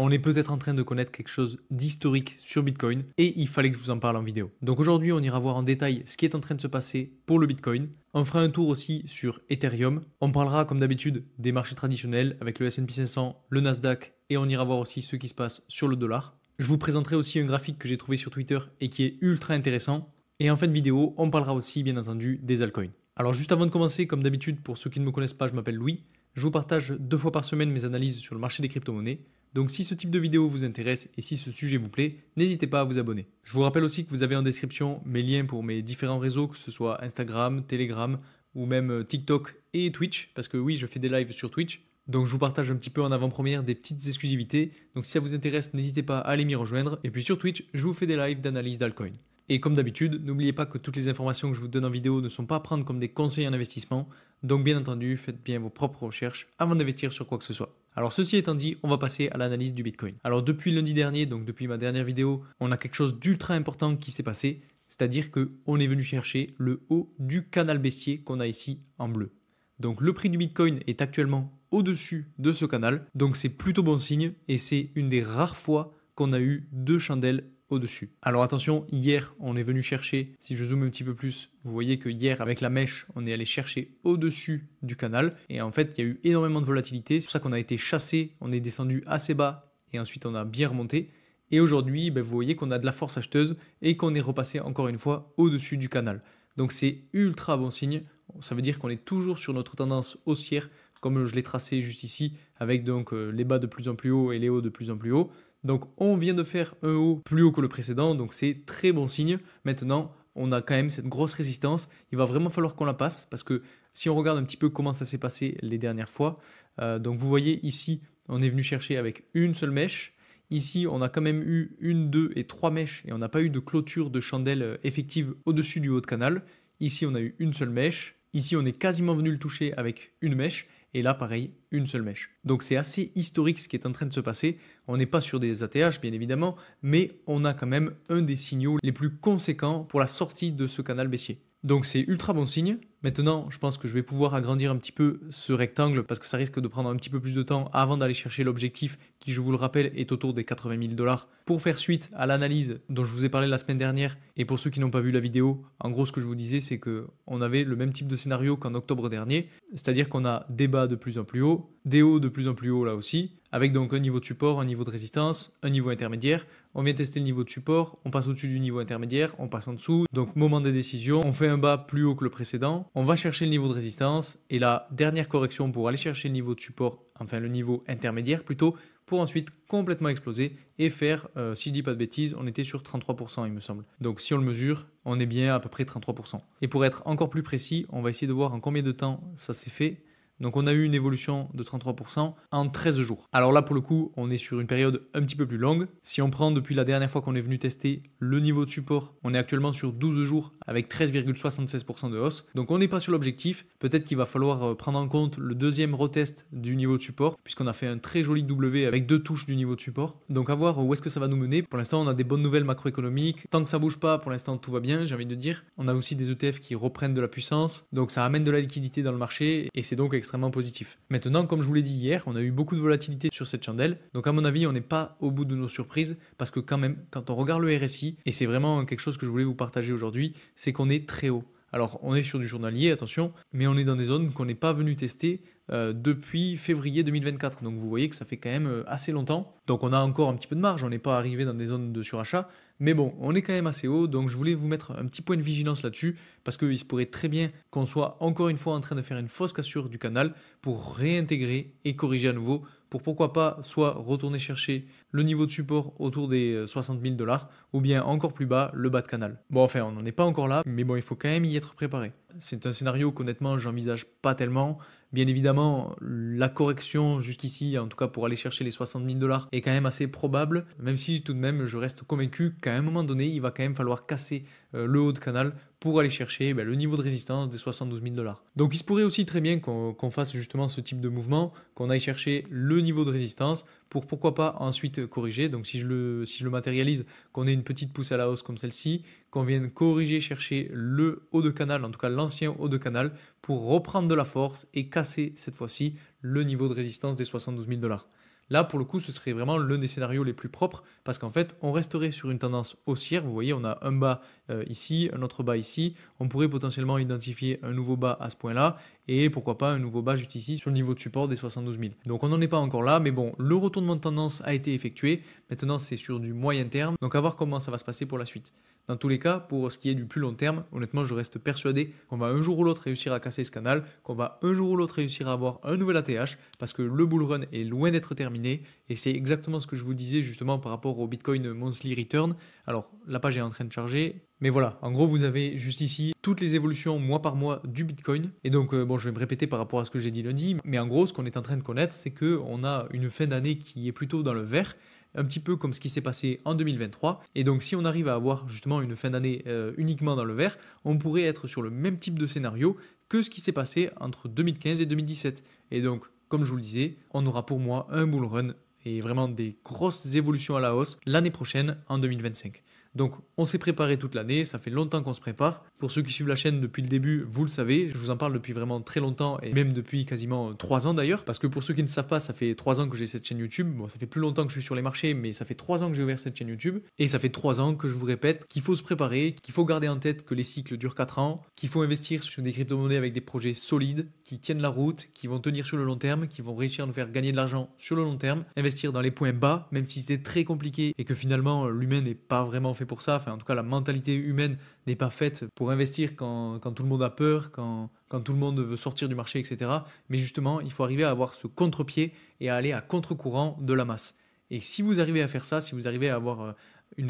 on est peut-être en train de connaître quelque chose d'historique sur Bitcoin et il fallait que je vous en parle en vidéo. Donc aujourd'hui, on ira voir en détail ce qui est en train de se passer pour le Bitcoin. On fera un tour aussi sur Ethereum. On parlera comme d'habitude des marchés traditionnels avec le S&P 500, le Nasdaq et on ira voir aussi ce qui se passe sur le dollar. Je vous présenterai aussi un graphique que j'ai trouvé sur Twitter et qui est ultra intéressant. Et en fin de vidéo, on parlera aussi bien entendu des altcoins. Alors juste avant de commencer, comme d'habitude, pour ceux qui ne me connaissent pas, je m'appelle Louis. Je vous partage deux fois par semaine mes analyses sur le marché des crypto-monnaies. Donc si ce type de vidéo vous intéresse et si ce sujet vous plaît, n'hésitez pas à vous abonner. Je vous rappelle aussi que vous avez en description mes liens pour mes différents réseaux, que ce soit Instagram, Telegram ou même euh, TikTok et Twitch, parce que oui, je fais des lives sur Twitch. Donc je vous partage un petit peu en avant-première des petites exclusivités. Donc si ça vous intéresse, n'hésitez pas à aller m'y rejoindre. Et puis sur Twitch, je vous fais des lives d'analyse d'alcoin. Et comme d'habitude, n'oubliez pas que toutes les informations que je vous donne en vidéo ne sont pas à prendre comme des conseils en investissement. Donc bien entendu, faites bien vos propres recherches avant d'investir sur quoi que ce soit. Alors ceci étant dit, on va passer à l'analyse du Bitcoin. Alors depuis lundi dernier, donc depuis ma dernière vidéo, on a quelque chose d'ultra important qui s'est passé, c'est-à-dire qu'on est venu chercher le haut du canal baissier qu'on a ici en bleu. Donc le prix du Bitcoin est actuellement au-dessus de ce canal, donc c'est plutôt bon signe et c'est une des rares fois qu'on a eu deux chandelles dessus Alors attention, hier, on est venu chercher, si je zoome un petit peu plus, vous voyez que hier, avec la mèche, on est allé chercher au-dessus du canal. Et en fait, il y a eu énormément de volatilité. C'est pour ça qu'on a été chassé, on est descendu assez bas et ensuite on a bien remonté. Et aujourd'hui, ben, vous voyez qu'on a de la force acheteuse et qu'on est repassé encore une fois au-dessus du canal. Donc c'est ultra bon signe. Ça veut dire qu'on est toujours sur notre tendance haussière, comme je l'ai tracé juste ici, avec donc euh, les bas de plus en plus haut et les hauts de plus en plus haut. Donc on vient de faire un haut plus haut que le précédent, donc c'est très bon signe. Maintenant, on a quand même cette grosse résistance. Il va vraiment falloir qu'on la passe parce que si on regarde un petit peu comment ça s'est passé les dernières fois, euh, donc vous voyez ici, on est venu chercher avec une seule mèche. Ici, on a quand même eu une, deux et trois mèches et on n'a pas eu de clôture de chandelle euh, effective au-dessus du haut de canal. Ici, on a eu une seule mèche. Ici, on est quasiment venu le toucher avec une mèche. Et là, pareil, une seule mèche. Donc c'est assez historique ce qui est en train de se passer. On n'est pas sur des ATH, bien évidemment, mais on a quand même un des signaux les plus conséquents pour la sortie de ce canal baissier. Donc c'est ultra bon signe. Maintenant, je pense que je vais pouvoir agrandir un petit peu ce rectangle parce que ça risque de prendre un petit peu plus de temps avant d'aller chercher l'objectif qui, je vous le rappelle, est autour des 80 000 dollars. Pour faire suite à l'analyse dont je vous ai parlé la semaine dernière et pour ceux qui n'ont pas vu la vidéo, en gros, ce que je vous disais, c'est que on avait le même type de scénario qu'en octobre dernier, c'est-à-dire qu'on a des bas de plus en plus haut, des hauts de plus en plus haut là aussi, avec donc un niveau de support, un niveau de résistance, un niveau intermédiaire. On vient tester le niveau de support, on passe au-dessus du niveau intermédiaire, on passe en dessous. Donc moment des décisions, on fait un bas plus haut que le précédent, on va chercher le niveau de résistance et la dernière correction pour aller chercher le niveau de support, enfin le niveau intermédiaire plutôt, pour ensuite complètement exploser et faire, euh, si je dis pas de bêtises, on était sur 33% il me semble. Donc si on le mesure, on est bien à peu près 33%. Et pour être encore plus précis, on va essayer de voir en combien de temps ça s'est fait donc on a eu une évolution de 33% en 13 jours. Alors là pour le coup, on est sur une période un petit peu plus longue. Si on prend depuis la dernière fois qu'on est venu tester le niveau de support, on est actuellement sur 12 jours avec 13,76% de hausse. Donc on n'est pas sur l'objectif. Peut-être qu'il va falloir euh, prendre en compte le deuxième retest du niveau de support puisqu'on a fait un très joli W avec deux touches du niveau de support. Donc à voir où est-ce que ça va nous mener. Pour l'instant, on a des bonnes nouvelles macroéconomiques. Tant que ça bouge pas, pour l'instant tout va bien, j'ai envie de dire. On a aussi des ETF qui reprennent de la puissance. Donc ça amène de la liquidité dans le marché et c'est donc extrêmement extrêmement positif. Maintenant, comme je vous l'ai dit hier, on a eu beaucoup de volatilité sur cette chandelle. Donc à mon avis, on n'est pas au bout de nos surprises parce que quand même, quand on regarde le RSI, et c'est vraiment quelque chose que je voulais vous partager aujourd'hui, c'est qu'on est très haut. Alors on est sur du journalier, attention, mais on est dans des zones qu'on n'est pas venu tester euh, depuis février 2024. Donc vous voyez que ça fait quand même euh, assez longtemps. Donc on a encore un petit peu de marge, on n'est pas arrivé dans des zones de surachat, mais bon, on est quand même assez haut, donc je voulais vous mettre un petit point de vigilance là-dessus, parce qu'il se pourrait très bien qu'on soit encore une fois en train de faire une fausse cassure du canal pour réintégrer et corriger à nouveau, pour pourquoi pas soit retourner chercher le niveau de support autour des 60 euh, 000 dollars, ou bien encore plus bas, le bas de canal. Bon, enfin, on n'en est pas encore là, mais bon, il faut quand même y être préparé. C'est un scénario qu'honnêtement, j'envisage pas tellement, Bien évidemment, la correction jusqu'ici, en tout cas pour aller chercher les 60 000 dollars, est quand même assez probable, même si tout de même je reste convaincu qu'à un moment donné, il va quand même falloir casser euh, le haut de canal pour aller chercher ben, le niveau de résistance des 72 000 dollars. Donc il se pourrait aussi très bien qu'on fasse justement ce type de mouvement, qu'on aille chercher le niveau de résistance pour pourquoi pas ensuite corriger. Donc si je le, si je le matérialise, qu'on ait une petite pousse à la hausse comme celle-ci, qu'on vienne corriger, chercher le haut de canal, en tout cas l'ancien haut de canal, pour reprendre de la force et casser cette fois-ci le niveau de résistance des 72 000 dollars. Là, pour le coup, ce serait vraiment l'un des scénarios les plus propres parce qu'en fait, on resterait sur une tendance haussière. Vous voyez, on a un bas euh, ici, un autre bas ici. On pourrait potentiellement identifier un nouveau bas à ce point-là et pourquoi pas un nouveau bas juste ici sur le niveau de support des 72 000. Donc on n'en est pas encore là, mais bon, le retournement de tendance a été effectué. Maintenant, c'est sur du moyen terme. Donc à voir comment ça va se passer pour la suite. Dans tous les cas, pour ce qui est du plus long terme, honnêtement, je reste persuadé qu'on va un jour ou l'autre réussir à casser ce canal, qu'on va un jour ou l'autre réussir à avoir un nouvel ATH, parce que le bull run est loin d'être terminé, et c'est exactement ce que je vous disais justement par rapport au Bitcoin Monthly Return. Alors, la page est en train de charger, mais voilà, en gros, vous avez juste ici toutes les évolutions mois par mois du Bitcoin. Et donc, euh, bon, je vais me répéter par rapport à ce que j'ai dit lundi, mais en gros, ce qu'on est en train de connaître, c'est qu'on a une fin d'année qui est plutôt dans le vert, un petit peu comme ce qui s'est passé en 2023. Et donc si on arrive à avoir justement une fin d'année euh, uniquement dans le vert, on pourrait être sur le même type de scénario que ce qui s'est passé entre 2015 et 2017. Et donc, comme je vous le disais, on aura pour moi un bull run et vraiment des grosses évolutions à la hausse l'année prochaine en 2025. Donc on s'est préparé toute l'année, ça fait longtemps qu'on se prépare. Pour ceux qui suivent la chaîne depuis le début, vous le savez, je vous en parle depuis vraiment très longtemps et même depuis quasiment 3 ans d'ailleurs, parce que pour ceux qui ne savent pas, ça fait 3 ans que j'ai cette chaîne YouTube, bon ça fait plus longtemps que je suis sur les marchés, mais ça fait 3 ans que j'ai ouvert cette chaîne YouTube, et ça fait 3 ans que je vous répète qu'il faut se préparer, qu'il faut garder en tête que les cycles durent 4 ans, qu'il faut investir sur des crypto-monnaies avec des projets solides, qui tiennent la route, qui vont tenir sur le long terme, qui vont réussir à nous faire gagner de l'argent sur le long terme, investir dans les points bas, même si c'était très compliqué et que finalement l'humain n'est pas vraiment pour ça. Enfin, en tout cas, la mentalité humaine n'est pas faite pour investir quand, tout le monde a peur, quand, tout le monde veut sortir du marché, etc. Mais justement, il faut arriver à avoir ce contre-pied et à aller à contre-courant de la masse. Et si vous arrivez à faire ça, si vous arrivez à avoir euh,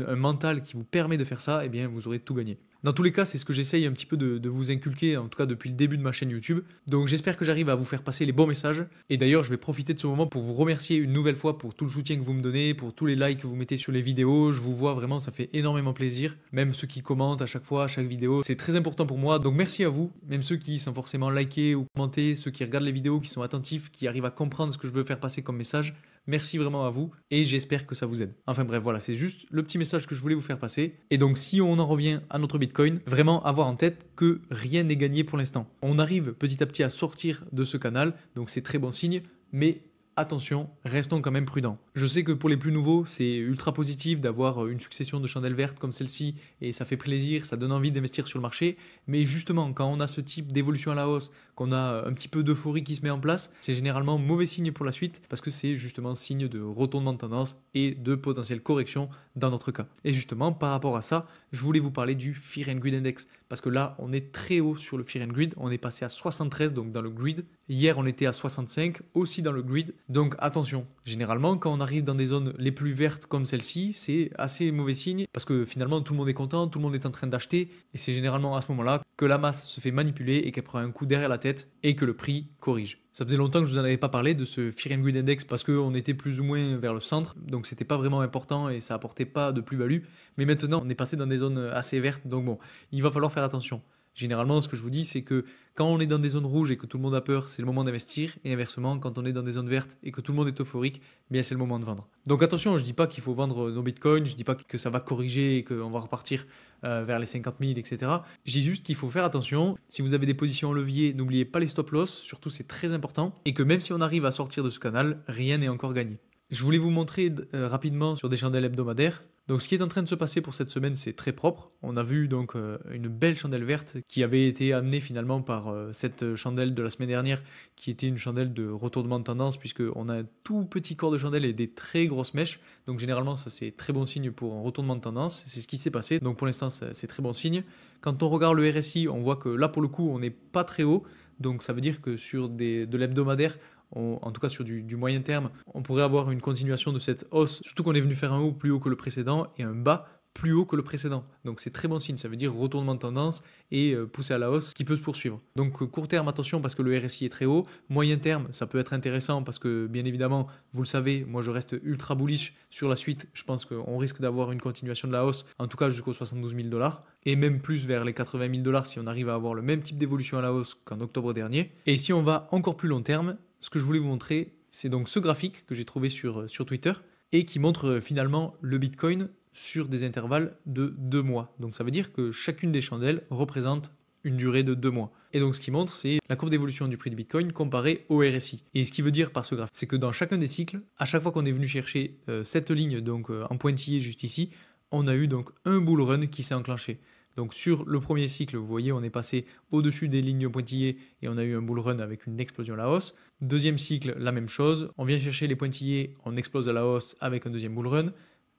un mental qui vous permet de faire ça, eh bien, vous aurez tout gagné. Dans tous les cas, c'est ce que j'essaye un petit peu de, vous inculquer, en tout cas depuis le début de ma chaîne YouTube. Donc j'espère que j'arrive à vous faire passer les bons messages. Et d'ailleurs, je vais profiter de ce moment pour vous remercier une nouvelle fois pour tout le soutien que vous me donnez, pour tous les likes que vous mettez sur les vidéos. Je vous vois vraiment, ça fait énormément plaisir. Même ceux qui commentent à chaque fois, à chaque vidéo, c'est très important pour moi. Donc merci à vous, même ceux qui, sont forcément likés ou commenter, ceux qui regardent les vidéos, qui sont attentifs, qui arrivent à comprendre ce que je veux faire passer comme message. Merci vraiment à vous et j'espère que ça vous aide. Enfin bref, voilà, c'est juste le petit message que je voulais vous faire passer. Et donc si on en revient à notre Bitcoin, vraiment avoir en tête que rien n'est gagné pour l'instant. On arrive petit à petit à sortir de ce canal, donc c'est très bon signe, mais attention, restons quand même prudents. Je sais que pour les plus nouveaux, c'est ultra positif d'avoir une succession de chandelles vertes comme celle-ci et ça fait plaisir, ça donne envie d'investir sur le marché, mais justement quand on a ce type d'évolution à la hausse qu'on a un petit peu d'euphorie qui se met en place, c'est généralement mauvais signe pour la suite parce que c'est justement signe de retournement de tendance et de potentielle correction dans notre cas. Et justement, par rapport à ça, je voulais vous parler du Fear and Greed Index parce que là, on est très haut sur le Fear and Greed. On est passé à 73, donc dans le grid. Hier, on était à 65, aussi dans le grid. Donc attention, généralement, quand on arrive dans des zones les plus vertes comme celle-ci, c'est assez mauvais signe parce que finalement, tout le monde est content, tout le monde est en train d'acheter et c'est généralement à ce moment-là que la masse se fait manipuler et qu'elle prend un coup derrière la tête et que le prix corrige. Ça faisait longtemps que je vous en avais pas parlé de ce Fear and Index parce qu'on était plus ou moins vers le centre, donc c'était pas vraiment important et ça apportait pas de plus-value. Mais maintenant, on est passé dans des zones assez vertes, donc bon, il va falloir faire attention. Généralement, ce que je vous dis, c'est que quand on est dans des zones rouges et que tout le monde a peur, c'est le moment d'investir. Et inversement, quand on est dans des zones vertes et que tout le monde est euphorique, eh bien c'est le moment de vendre. Donc attention, je ne dis pas qu'il faut vendre nos bitcoins, je ne dis pas que ça va corriger et qu'on va repartir euh, vers les 50 000, etc. Je dis juste qu'il faut faire attention. Si vous avez des positions en levier, n'oubliez pas les stop loss, surtout c'est très important. Et que même si on arrive à sortir de ce canal, rien n'est encore gagné. Je voulais vous montrer euh, rapidement sur des chandelles hebdomadaires donc ce qui est en train de se passer pour cette semaine, c'est très propre. On a vu donc euh, une belle chandelle verte qui avait été amenée finalement par euh, cette chandelle de la semaine dernière, qui était une chandelle de retournement de tendance, puisqu'on a un tout petit corps de chandelle et des très grosses mèches. Donc généralement, ça c'est très bon signe pour un retournement de tendance. C'est ce qui s'est passé. Donc pour l'instant, c'est très bon signe. Quand on regarde le RSI, on voit que là pour le coup, on n'est pas très haut. Donc ça veut dire que sur des, de l'hebdomadaire, en tout cas sur du, moyen terme, on pourrait avoir une continuation de cette hausse, surtout qu'on est venu faire un haut plus haut que le précédent et un bas plus haut que le précédent. Donc c'est très bon signe, ça veut dire retournement de tendance et euh, pousser à la hausse qui peut se poursuivre. Donc euh, court terme, attention parce que le RSI est très haut. Moyen terme, ça peut être intéressant parce que bien évidemment, vous le savez, moi je reste ultra bullish sur la suite. Je pense qu'on risque d'avoir une continuation de la hausse, en tout cas jusqu'aux 72 000 dollars et même plus vers les 80 000 dollars si on arrive à avoir le même type d'évolution à la hausse qu'en octobre dernier. Et si on va encore plus long terme, ce que je voulais vous montrer, c'est donc ce graphique que j'ai trouvé sur, euh, sur Twitter et qui montre euh, finalement le Bitcoin sur des intervalles de deux mois. Donc ça veut dire que chacune des chandelles représente une durée de deux mois. Et donc ce qui montre, c'est la courbe d'évolution du prix du Bitcoin comparée au RSI. Et ce qui veut dire par ce graphique, c'est que dans chacun des cycles, à chaque fois qu'on est venu chercher euh, cette ligne donc en pointillé juste ici, on a eu donc un bull run qui s'est enclenché. Donc sur le premier cycle, vous voyez, on est passé au-dessus des lignes pointillées et on a eu un bull run avec une explosion à la hausse. Deuxième cycle, la même chose. On vient chercher les pointillés, on explose à la hausse avec un deuxième bull run.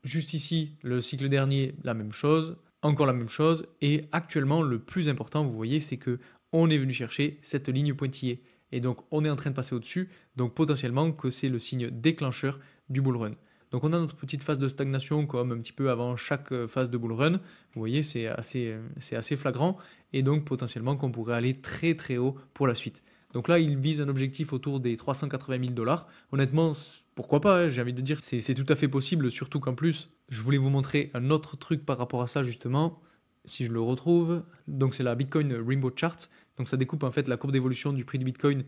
Juste ici, le cycle dernier, la même chose. Encore la même chose. Et actuellement, le plus important, vous voyez, c'est que on est venu chercher cette ligne pointillée. Et donc, on est en train de passer au-dessus. Donc, potentiellement, que c'est le signe déclencheur du bull run. Donc, on a notre petite phase de stagnation, comme un petit peu avant chaque euh, phase de bull run. Vous voyez, c'est assez, euh, assez flagrant. Et donc, potentiellement, qu'on pourrait aller très très haut pour la suite. Donc là, il vise un objectif autour des 380 000 dollars. Honnêtement, pourquoi pas, hein, j'ai envie de dire, c'est tout à fait possible, surtout qu'en plus, je voulais vous montrer un autre truc par rapport à ça justement, si je le retrouve. Donc c'est la Bitcoin Rainbow Chart. Donc ça découpe en fait la courbe d'évolution du prix du Bitcoin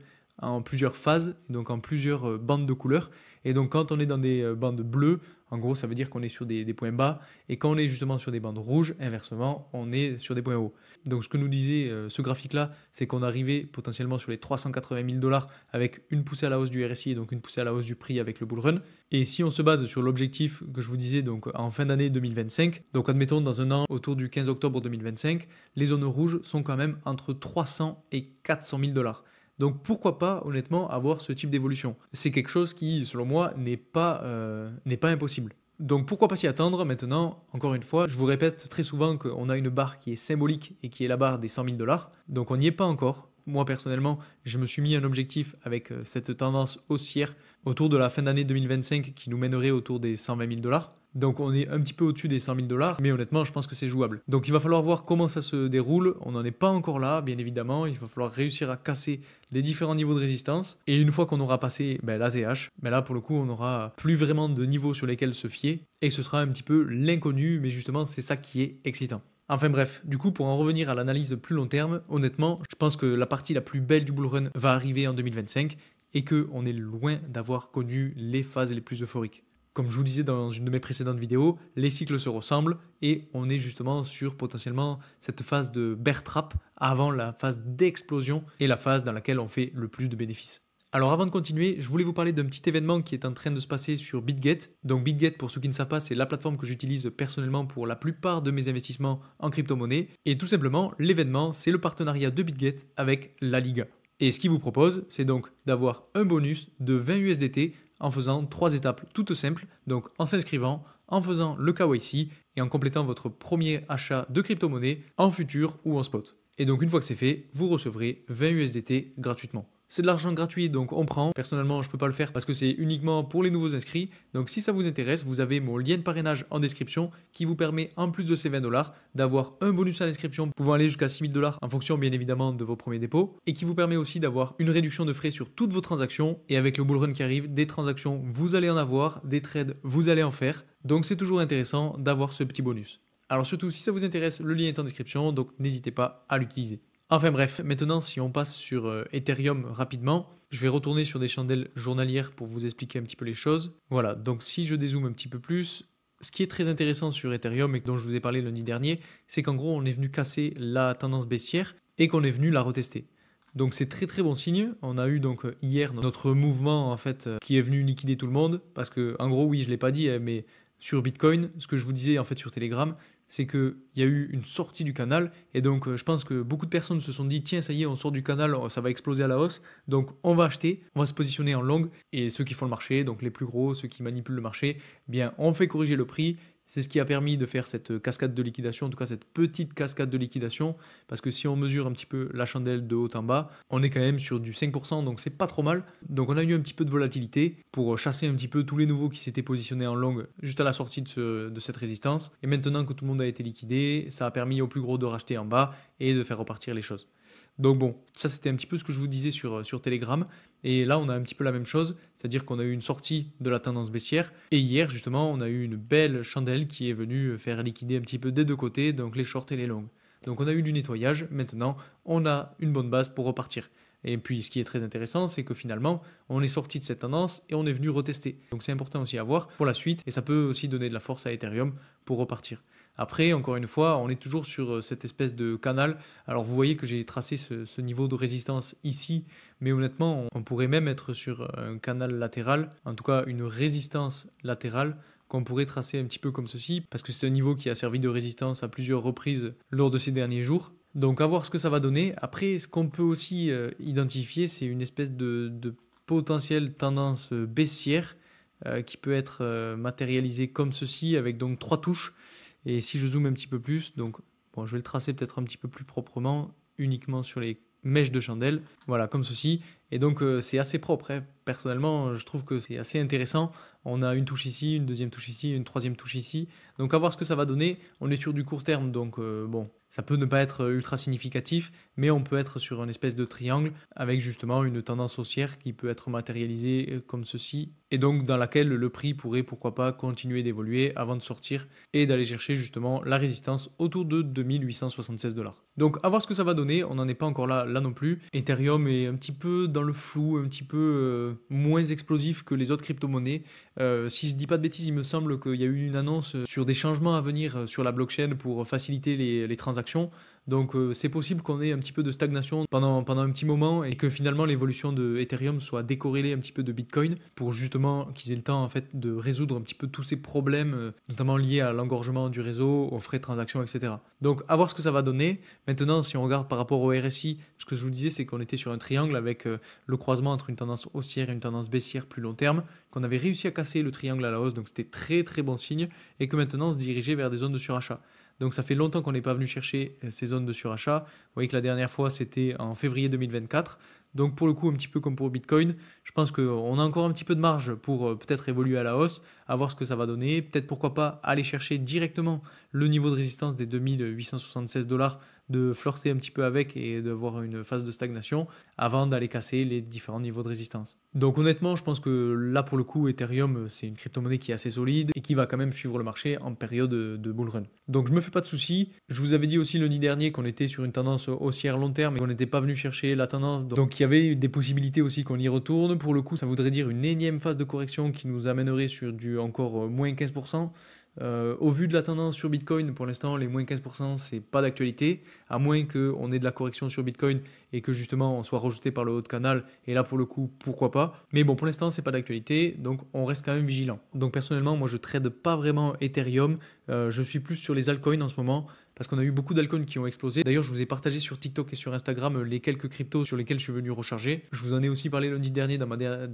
en plusieurs phases, donc en plusieurs euh, bandes de couleurs. Et donc quand on est dans des euh, bandes bleues, en gros ça veut dire qu'on est sur des, points bas, et quand on est justement sur des bandes rouges, inversement, on est sur des points hauts. Donc ce que nous disait euh, ce graphique-là, c'est qu'on arrivait potentiellement sur les 380 000 dollars avec une poussée à la hausse du RSI et donc une poussée à la hausse du prix avec le bull run. Et si on se base sur l'objectif que je vous disais donc en fin d'année 2025, donc admettons dans un an autour du 15 octobre 2025, les zones rouges sont quand même entre 300 et 400 000 dollars. Donc pourquoi pas honnêtement avoir ce type d'évolution C'est quelque chose qui, selon moi, euh, n'est pas, impossible. Donc pourquoi pas s'y attendre Maintenant, encore une fois, je vous répète très souvent qu'on a une barre qui est symbolique et qui est la barre des 100 000 dollars. Donc on n'y est pas encore. Moi personnellement, je me suis mis un objectif avec euh, cette tendance haussière autour de la fin d'année 2025 qui nous mènerait autour des 120 000 dollars. Donc on est un petit peu au-dessus des 100 000 dollars, mais honnêtement, je pense que c'est jouable. Donc il va falloir voir comment ça se déroule. On n'en est pas encore là, bien évidemment. Il va falloir réussir à casser les différents niveaux de résistance. Et une fois qu'on aura passé ben, l'ATH, mais ben là pour le coup, on n'aura plus vraiment de niveaux sur lesquels se fier. Et ce sera un petit peu l'inconnu, mais justement, c'est ça qui est excitant. Enfin bref, du coup pour en revenir à l'analyse plus long terme, honnêtement, je pense que la partie la plus belle du bull run va arriver en 2025 et qu'on est loin d'avoir connu les phases les plus euphoriques. Comme je vous disais dans une de mes précédentes vidéos, les cycles se ressemblent et on est justement sur potentiellement cette phase de bear trap avant la phase d'explosion et la phase dans laquelle on fait le plus de bénéfices. Alors avant de continuer, je voulais vous parler d'un petit événement qui est en train de se passer sur BitGet. Donc BitGet, pour ceux qui ne savent pas, c'est la plateforme que j'utilise personnellement pour la plupart de mes investissements en crypto-monnaie. Et tout simplement, l'événement, c'est le partenariat de BitGet avec la Liga. Et ce qu'ils vous propose, c'est donc d'avoir un bonus de 20 USDT en faisant trois étapes toutes simples, donc en s'inscrivant, en faisant le KYC et en complétant votre premier achat de crypto-monnaie en futur ou en spot. Et donc une fois que c'est fait, vous recevrez 20 USDT gratuitement. C'est de l'argent gratuit, donc on prend. Personnellement, je ne peux pas le faire parce que c'est uniquement pour les nouveaux inscrits. Donc si ça vous intéresse, vous avez mon lien de parrainage en description qui vous permet, en plus de ces 20 dollars, d'avoir un bonus à l'inscription pouvant aller jusqu'à 6000 dollars en fonction bien évidemment de vos premiers dépôts et qui vous permet aussi d'avoir une réduction de frais sur toutes vos transactions. Et avec le bullrun qui arrive, des transactions, vous allez en avoir, des trades, vous allez en faire. Donc c'est toujours intéressant d'avoir ce petit bonus. Alors surtout, si ça vous intéresse, le lien est en description, donc n'hésitez pas à l'utiliser. Enfin bref, maintenant si on passe sur euh, Ethereum rapidement, je vais retourner sur des chandelles journalières pour vous expliquer un petit peu les choses. Voilà, donc si je dézoome un petit peu plus, ce qui est très intéressant sur Ethereum et dont je vous ai parlé lundi dernier, c'est qu'en gros on est venu casser la tendance baissière et qu'on est venu la retester. Donc c'est très très bon signe. On a eu donc euh, hier notre mouvement en fait euh, qui est venu liquider tout le monde parce que en gros oui je l'ai pas dit hein, mais sur Bitcoin, ce que je vous disais en fait sur Telegram, c'est qu'il y a eu une sortie du canal, et donc euh, je pense que beaucoup de personnes se sont dit, tiens, ça y est, on sort du canal, ça va exploser à la hausse, donc on va acheter, on va se positionner en longue, et ceux qui font le marché, donc les plus gros, ceux qui manipulent le marché, eh bien on fait corriger le prix, c'est ce qui a permis de faire cette cascade de liquidation, en tout cas cette petite cascade de liquidation, parce que si on mesure un petit peu la chandelle de haut en bas, on est quand même sur du 5%, donc c'est pas trop mal. Donc on a eu un petit peu de volatilité pour chasser un petit peu tous les nouveaux qui s'étaient positionnés en longue juste à la sortie de, de cette résistance. Et maintenant que tout le monde a été liquidé, ça a permis au plus gros de racheter en bas et de faire repartir les choses. Donc bon, ça c'était un petit peu ce que je vous disais sur, euh, sur Telegram. Et là, on a un petit peu la même chose, c'est-à-dire qu'on a eu une sortie de la tendance baissière. Et hier, justement, on a eu une belle chandelle qui est venue euh, faire liquider un petit peu des deux côtés, donc les shorts et les longs. Donc on a eu du nettoyage, maintenant on a une bonne base pour repartir. Et puis ce qui est très intéressant, c'est que finalement, on est sorti de cette tendance et on est venu retester. Donc c'est important aussi à voir pour la suite, et ça peut aussi donner de la force à Ethereum pour repartir. Après, encore une fois, on est toujours sur euh, cette espèce de canal. Alors vous voyez que j'ai tracé ce, niveau de résistance ici, mais honnêtement, on, pourrait même être sur euh, un canal latéral, en tout cas une résistance latérale qu'on pourrait tracer un petit peu comme ceci, parce que c'est un niveau qui a servi de résistance à plusieurs reprises lors de ces derniers jours. Donc à voir ce que ça va donner. Après, ce qu'on peut aussi euh, identifier, c'est une espèce de, potentielle tendance baissière qui peut être matérialisée comme ceci, avec donc trois touches et si je zoome un petit peu plus, donc bon, je vais le tracer peut-être un petit peu plus proprement, uniquement sur les mèches de chandelle, voilà, comme ceci. Et donc euh, c'est assez propre. Hein. Personnellement, je trouve que c'est assez intéressant. On a une touche ici, une deuxième touche ici, une troisième touche ici. Donc à voir ce que ça va donner. On est sur du court terme, donc euh, bon, ça peut ne pas être ultra significatif, mais on peut être sur une espèce de triangle avec justement une tendance haussière qui peut être matérialisée euh, comme ceci, et donc dans laquelle le prix pourrait pourquoi pas continuer d'évoluer avant de sortir et d'aller chercher justement la résistance autour de 2876 dollars. Donc à voir ce que ça va donner, on n'en est pas encore là là non plus. Ethereum est un petit peu dans le flou, un petit peu euh, moins explosif que les autres crypto-monnaies. Euh, si je dis pas de bêtises, il me semble qu'il y a eu une annonce sur des changements à venir sur la blockchain pour faciliter les, les transactions. Donc euh, c'est possible qu'on ait un petit peu de stagnation pendant, un petit moment et que finalement l'évolution de Ethereum soit décorrélée un petit peu de Bitcoin pour justement qu'ils aient le temps en fait de résoudre un petit peu tous ces problèmes, euh, notamment liés à l'engorgement du réseau, aux frais de transaction, etc. Donc à voir ce que ça va donner. Maintenant, si on regarde par rapport au RSI, ce que je vous disais, c'est qu'on était sur un triangle avec euh, le croisement entre une tendance haussière et une tendance baissière plus long terme, qu'on avait réussi à casser le triangle à la hausse, donc c'était très très bon signe, et que maintenant on se dirigeait vers des zones de surachat. Donc ça fait longtemps qu'on n'est pas venu chercher euh, ces zones de surachat. Vous voyez que la dernière fois, c'était en février 2024. Donc pour le coup, un petit peu comme pour Bitcoin, je pense qu'on a encore un petit peu de marge pour euh, peut-être évoluer à la hausse à voir ce que ça va donner. Peut-être pourquoi pas aller chercher directement le niveau de résistance des 2876 dollars, de flirter un petit peu avec et d'avoir une phase de stagnation avant d'aller casser les différents niveaux de résistance. Donc honnêtement, je pense que là pour le coup, Ethereum, c'est une crypto-monnaie qui est assez solide et qui va quand même suivre le marché en période de bull run. Donc je me fais pas de soucis. Je vous avais dit aussi lundi dernier qu'on était sur une tendance haussière long terme et qu'on n'était pas venu chercher la tendance. Donc il y avait des possibilités aussi qu'on y retourne. Pour le coup, ça voudrait dire une énième phase de correction qui nous amènerait sur du encore euh, moins 15%. Euh, au vu de la tendance sur Bitcoin, pour l'instant, les moins 15%, c'est pas d'actualité, à moins qu'on ait de la correction sur Bitcoin et que justement on soit rejeté par le haut de canal. Et là, pour le coup, pourquoi pas Mais bon, pour l'instant, c'est pas d'actualité, donc on reste quand même vigilant. Donc personnellement, moi, je trade pas vraiment Ethereum. Euh, je suis plus sur les altcoins en ce moment parce qu'on a eu beaucoup d'alcools qui ont explosé. D'ailleurs, je vous ai partagé sur TikTok et sur Instagram euh, les quelques cryptos sur lesquels je suis venu recharger. Je vous en ai aussi parlé lundi dernier dans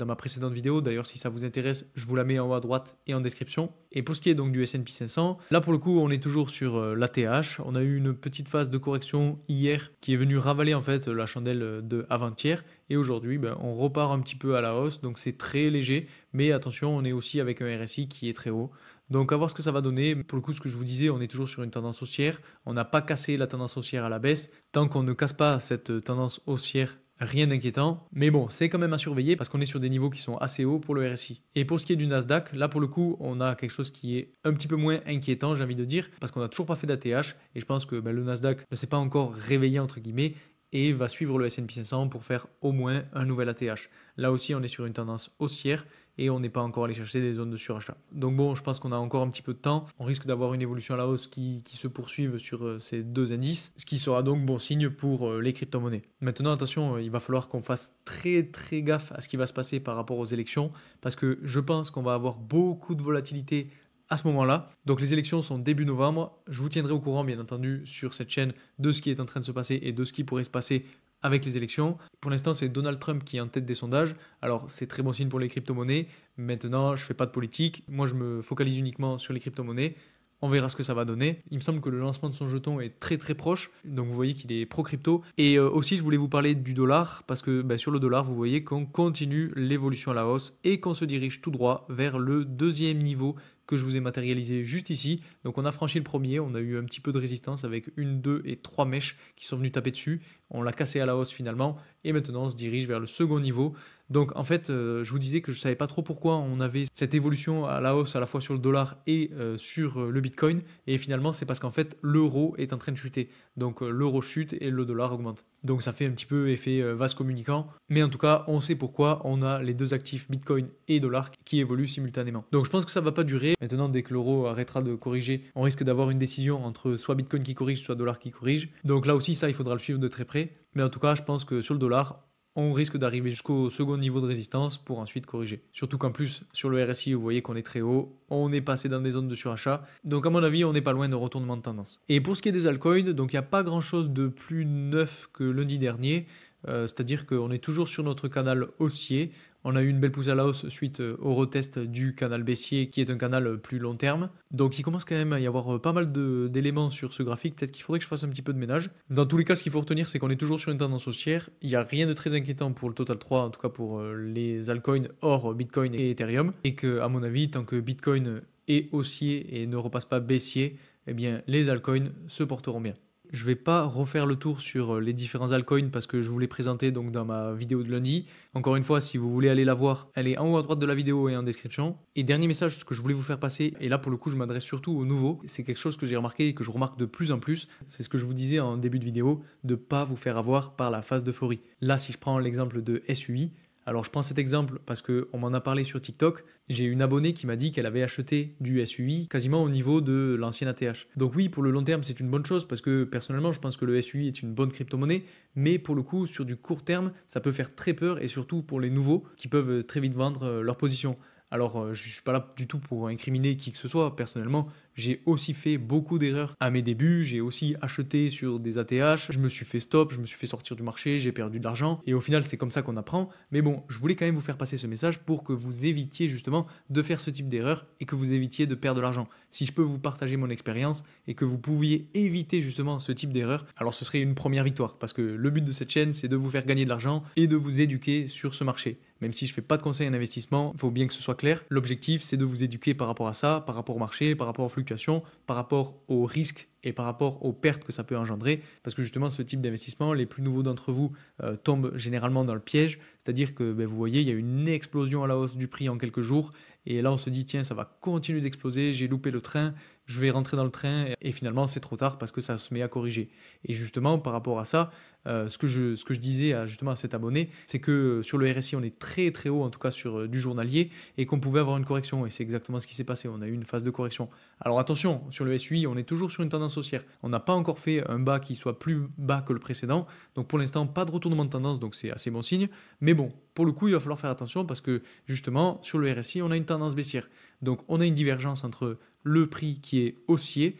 ma, précédente vidéo. D'ailleurs, si ça vous intéresse, je vous la mets en haut à droite et en description. Et pour ce qui est donc du S&P 500, là pour le coup, on est toujours sur euh, l'ATH. On a eu une petite phase de correction hier qui est venue ravaler en fait la chandelle euh, de avant-hier. Et aujourd'hui, ben, on repart un petit peu à la hausse, donc c'est très léger. Mais attention, on est aussi avec un RSI qui est très haut. Donc à voir ce que ça va donner. Pour le coup, ce que je vous disais, on est toujours sur une tendance haussière. On n'a pas cassé la tendance haussière à la baisse. Tant qu'on ne casse pas cette euh, tendance haussière, rien d'inquiétant. Mais bon, c'est quand même à surveiller parce qu'on est sur des niveaux qui sont assez hauts pour le RSI. Et pour ce qui est du Nasdaq, là pour le coup, on a quelque chose qui est un petit peu moins inquiétant, j'ai envie de dire, parce qu'on n'a toujours pas fait d'ATH. Et je pense que ben, le Nasdaq ne s'est pas encore réveillé, entre guillemets et va suivre le S&P 500 pour faire au moins un nouvel ATH. Là aussi, on est sur une tendance haussière et on n'est pas encore allé chercher des zones de surachat. Donc bon, je pense qu'on a encore un petit peu de temps. On risque d'avoir une évolution à la hausse qui, se poursuive sur euh, ces deux indices, ce qui sera donc bon signe pour euh, les crypto-monnaies. Maintenant, attention, euh, il va falloir qu'on fasse très très gaffe à ce qui va se passer par rapport aux élections, parce que je pense qu'on va avoir beaucoup de volatilité à ce moment-là. Donc les élections sont début novembre. Je vous tiendrai au courant, bien entendu, sur cette chaîne de ce qui est en train de se passer et de ce qui pourrait se passer avec les élections. Pour l'instant, c'est Donald Trump qui est en tête des sondages. Alors, c'est très bon signe pour les crypto-monnaies. Maintenant, je ne fais pas de politique. Moi, je me focalise uniquement sur les crypto-monnaies. On verra ce que ça va donner. Il me semble que le lancement de son jeton est très très proche, donc vous voyez qu'il est pro crypto. Et euh, aussi, je voulais vous parler du dollar parce que bah, sur le dollar, vous voyez qu'on continue l'évolution à la hausse et qu'on se dirige tout droit vers le deuxième niveau que je vous ai matérialisé juste ici. Donc on a franchi le premier, on a eu un petit peu de résistance avec une, deux et trois mèches qui sont venues taper dessus. On l'a cassé à la hausse finalement et maintenant on se dirige vers le second niveau. Donc en fait, euh, je vous disais que je ne savais pas trop pourquoi on avait cette évolution à la hausse à la fois sur le dollar et euh, sur euh, le Bitcoin. Et finalement, c'est parce qu'en fait, l'euro est en train de chuter. Donc l'euro chute et le dollar augmente. Donc ça fait un petit peu effet vase communicant. Mais en tout cas, on sait pourquoi on a les deux actifs Bitcoin et dollar qui évoluent simultanément. Donc je pense que ça ne va pas durer. Maintenant, dès que l'euro arrêtera de corriger, on risque d'avoir une décision entre soit Bitcoin qui corrige, soit dollar qui corrige. Donc là aussi, ça, il faudra le suivre de très près. Mais en tout cas, je pense que sur le dollar, on risque d'arriver jusqu'au second niveau de résistance pour ensuite corriger. Surtout qu'en plus, sur le RSI, vous voyez qu'on est très haut, on est passé dans des zones de surachat, donc à mon avis, on n'est pas loin de retournement de tendance. Et pour ce qui est des altcoins, donc il n'y a pas grand chose de plus neuf que lundi dernier. Euh, c'est-à-dire qu'on est toujours sur notre canal haussier. On a eu une belle poussée à la hausse suite euh, au retest du canal baissier, qui est un canal euh, plus long terme. Donc il commence quand même à y avoir pas mal d'éléments sur ce graphique. Peut-être qu'il faudrait que je fasse un petit peu de ménage. Dans tous les cas, ce qu'il faut retenir, c'est qu'on est toujours sur une tendance haussière. Il n'y a rien de très inquiétant pour le Total 3, en tout cas pour les altcoins hors Bitcoin et Ethereum. Et que, à mon avis, tant que Bitcoin est haussier et ne repasse pas baissier, eh bien les altcoins se porteront bien. Je ne vais pas refaire le tour sur euh, les différents altcoins parce que je vous l'ai présenté donc dans ma vidéo de lundi. Encore une fois, si vous voulez aller la voir, elle est en haut à droite de la vidéo et en description. Et dernier message que je voulais vous faire passer, et là pour le coup je m'adresse surtout aux nouveaux, c'est quelque chose que j'ai remarqué et que je remarque de plus en plus, c'est ce que je vous disais en début de vidéo, de pas vous faire avoir par la phase d'euphorie. Là si je prends l'exemple de SUI, alors je prends cet exemple parce qu'on m'en a parlé sur TikTok. J'ai une abonnée qui m'a dit qu'elle avait acheté du SUI quasiment au niveau de l'ancien ATH. Donc oui, pour le long terme, c'est une bonne chose parce que personnellement, je pense que le SUI est une bonne crypto-monnaie, mais pour le coup, sur du court terme, ça peut faire très peur et surtout pour les nouveaux qui peuvent très vite vendre euh, leur position. Alors, euh, je ne suis pas là du tout pour incriminer qui que ce soit. Personnellement, j'ai aussi fait beaucoup d'erreurs à mes débuts. J'ai aussi acheté sur des ATH. Je me suis fait stop, je me suis fait sortir du marché, j'ai perdu de l'argent. Et au final, c'est comme ça qu'on apprend. Mais bon, je voulais quand même vous faire passer ce message pour que vous évitiez justement de faire ce type d'erreur et que vous évitiez de perdre de l'argent. Si je peux vous partager mon expérience et que vous pouviez éviter justement ce type d'erreur, alors ce serait une première victoire. Parce que le but de cette chaîne, c'est de vous faire gagner de l'argent et de vous éduquer sur ce marché même si je fais pas de conseils en investissement, il faut bien que ce soit clair. L'objectif, c'est de vous éduquer par rapport à ça, par rapport au marché, par rapport aux fluctuations, par rapport aux risques et par rapport aux pertes que ça peut engendrer, parce que justement ce type d'investissement, les plus nouveaux d'entre vous euh, tombent généralement dans le piège, c'est-à-dire que ben, vous voyez, il y a une explosion à la hausse du prix en quelques jours, et là on se dit tiens ça va continuer d'exploser, j'ai loupé le train, je vais rentrer dans le train, et finalement c'est trop tard parce que ça se met à corriger. Et justement par rapport à ça, euh, ce, que je, disais à, justement à cet abonné, c'est que euh, sur le RSI on est très très haut, en tout cas sur du journalier, et qu'on pouvait avoir une correction, et c'est exactement ce qui s'est passé, on a eu une phase de correction alors attention, sur le SUI, on est toujours sur une tendance haussière. On n'a pas encore fait un bas qui soit plus bas que le précédent. Donc pour l'instant, pas de retournement de tendance, donc c'est assez bon signe. Mais bon, pour le coup, il va falloir faire attention parce que justement, sur le RSI, on a une tendance baissière. Donc on a une divergence entre le prix qui est haussier,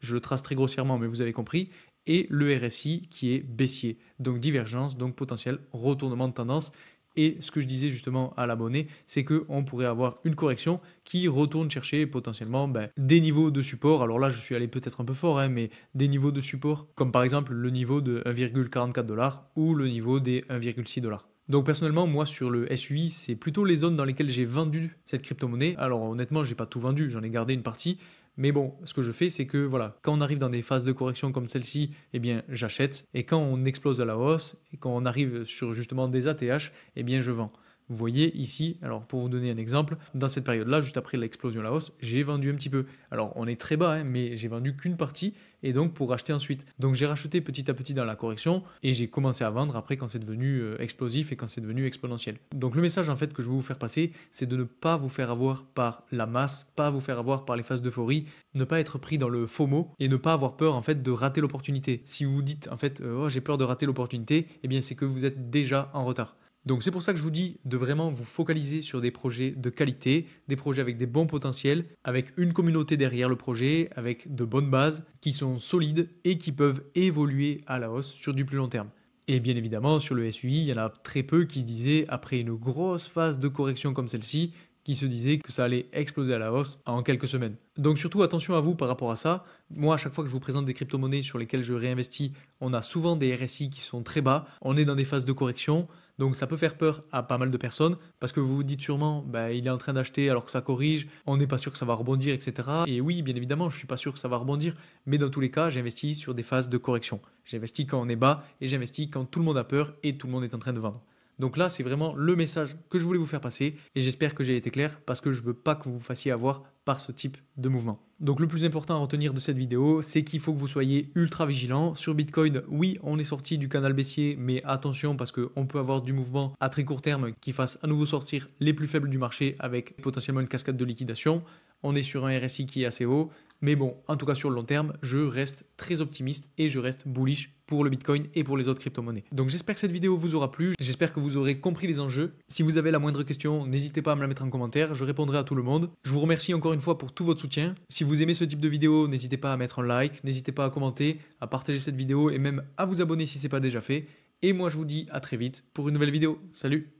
je le trace très grossièrement, mais vous avez compris, et le RSI qui est baissier. Donc divergence, donc potentiel retournement de tendance. Et ce que je disais justement à l'abonné, c'est qu'on pourrait avoir une correction qui retourne chercher potentiellement ben, des niveaux de support. Alors là, je suis allé peut-être un peu fort, hein, mais des niveaux de support, comme par exemple le niveau de 1,44 ou le niveau des 1,6 Donc personnellement, moi sur le SUI, c'est plutôt les zones dans lesquelles j'ai vendu cette crypto-monnaie. Alors honnêtement, je j'ai pas tout vendu, j'en ai gardé une partie, mais bon, ce que je fais, c'est que voilà, quand on arrive dans des phases de correction comme celle-ci, eh bien j'achète. Et quand on explose à la hausse, et quand on arrive sur justement des ATH, eh bien je vends. Vous voyez ici, alors pour vous donner un exemple, dans cette période-là, juste après l'explosion la hausse, j'ai vendu un petit peu. Alors on est très bas, hein, mais j'ai vendu qu'une partie et donc pour racheter ensuite. Donc j'ai racheté petit à petit dans la correction et j'ai commencé à vendre après quand c'est devenu euh, explosif et quand c'est devenu exponentiel. Donc le message en fait que je veux vous faire passer, c'est de ne pas vous faire avoir par la masse, pas vous faire avoir par les phases d'euphorie, ne pas être pris dans le FOMO et ne pas avoir peur en fait de rater l'opportunité. Si vous dites en fait euh, oh, j'ai peur de rater l'opportunité, eh bien c'est que vous êtes déjà en retard. Donc c'est pour ça que je vous dis de vraiment vous focaliser sur des projets de qualité, des projets avec des bons potentiels, avec une communauté derrière le projet, avec de bonnes bases qui sont solides et qui peuvent évoluer à la hausse sur du plus long terme. Et bien évidemment, sur le SUI, il y en a très peu qui se disaient, après une grosse phase de correction comme celle-ci, qui se disaient que ça allait exploser à la hausse en quelques semaines. Donc surtout attention à vous par rapport à ça. Moi, à chaque fois que je vous présente des crypto-monnaies sur lesquelles je réinvestis, on a souvent des RSI qui sont très bas, on est dans des phases de correction. Donc ça peut faire peur à pas mal de personnes parce que vous vous dites sûrement bah, il est en train d'acheter alors que ça corrige, on n'est pas sûr que ça va rebondir, etc. Et oui, bien évidemment, je suis pas sûr que ça va rebondir, mais dans tous les cas, j'investis sur des phases de correction. J'investis quand on est bas et j'investis quand tout le monde a peur et tout le monde est en train de vendre. Donc là, c'est vraiment le message que je voulais vous faire passer et j'espère que j'ai été clair parce que je ne veux pas que vous vous fassiez avoir par ce type de mouvement. Donc le plus important à retenir de cette vidéo, c'est qu'il faut que vous soyez ultra vigilant. Sur Bitcoin, oui, on est sorti du canal baissier, mais attention parce qu'on peut avoir du mouvement à très court terme qui fasse à nouveau sortir les plus faibles du marché avec potentiellement une cascade de liquidation. On est sur un RSI qui est assez haut, mais bon, en tout cas sur le long terme, je reste très optimiste et je reste bullish pour le Bitcoin et pour les autres crypto-monnaies. Donc j'espère que cette vidéo vous aura plu, j'espère que vous aurez compris les enjeux. Si vous avez la moindre question, n'hésitez pas à me la mettre en commentaire, je répondrai à tout le monde. Je vous remercie encore une fois pour tout votre soutien. Si vous aimez ce type de vidéo, n'hésitez pas à mettre un like, n'hésitez pas à commenter, à partager cette vidéo et même à vous abonner si ce n'est pas déjà fait. Et moi je vous dis à très vite pour une nouvelle vidéo. Salut